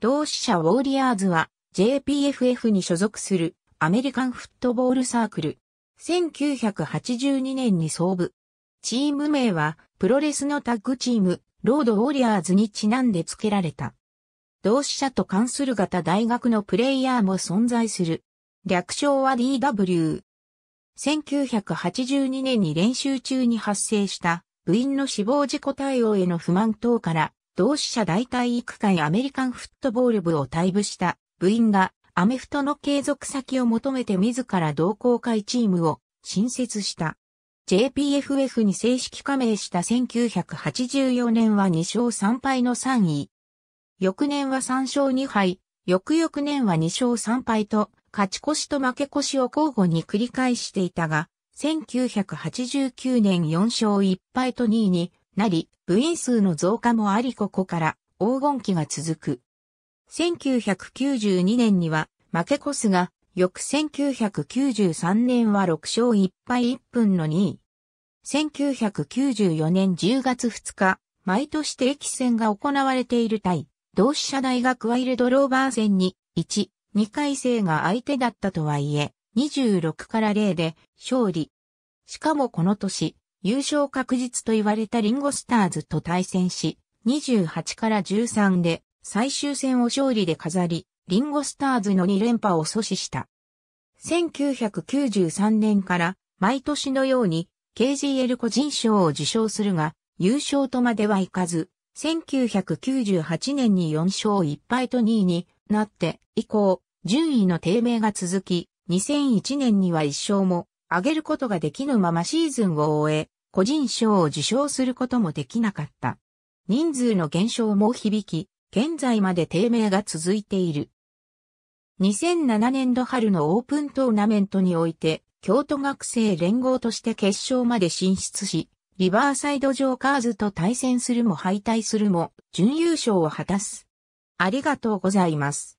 同志社ウォーリアーズは JPFF に所属するアメリカンフットボールサークル。1982年に創部。チーム名はプロレスのタッグチームロードウォーリアーズにちなんで付けられた。同志社と関する型大学のプレイヤーも存在する。略称は DW。1982年に練習中に発生した部員の死亡事故対応への不満等から同志社大体育会アメリカンフットボール部を退部した部員がアメフトの継続先を求めて自ら同好会チームを新設した。JPFF に正式加盟した1984年は2勝3敗の3位。翌年は3勝2敗、翌々年は2勝3敗と、勝ち越しと負け越しを交互に繰り返していたが、1989年4勝1敗と2位になり、部員数の増加もありここから黄金期が続く。1992年には負け越すが、翌1993年は6勝1敗1分の2位。1994年10月2日、毎年定期戦が行われている対、同志社大学ワイルドローバー戦に、1、2回生が相手だったとはいえ、26から0で勝利。しかもこの年、優勝確実と言われたリンゴスターズと対戦し、28から13で最終戦を勝利で飾り、リンゴスターズの2連覇を阻止した。1993年から毎年のように KGL 個人賞を受賞するが、優勝とまではいかず、1998年に4勝1敗と2位になって以降、順位の低迷が続き、2001年には1勝も上げることができぬままシーズンを終え、個人賞を受賞することもできなかった。人数の減少も響き、現在まで低迷が続いている。2007年度春のオープントーナメントにおいて、京都学生連合として決勝まで進出し、リバーサイドジョーカーズと対戦するも敗退するも、準優勝を果たす。ありがとうございます。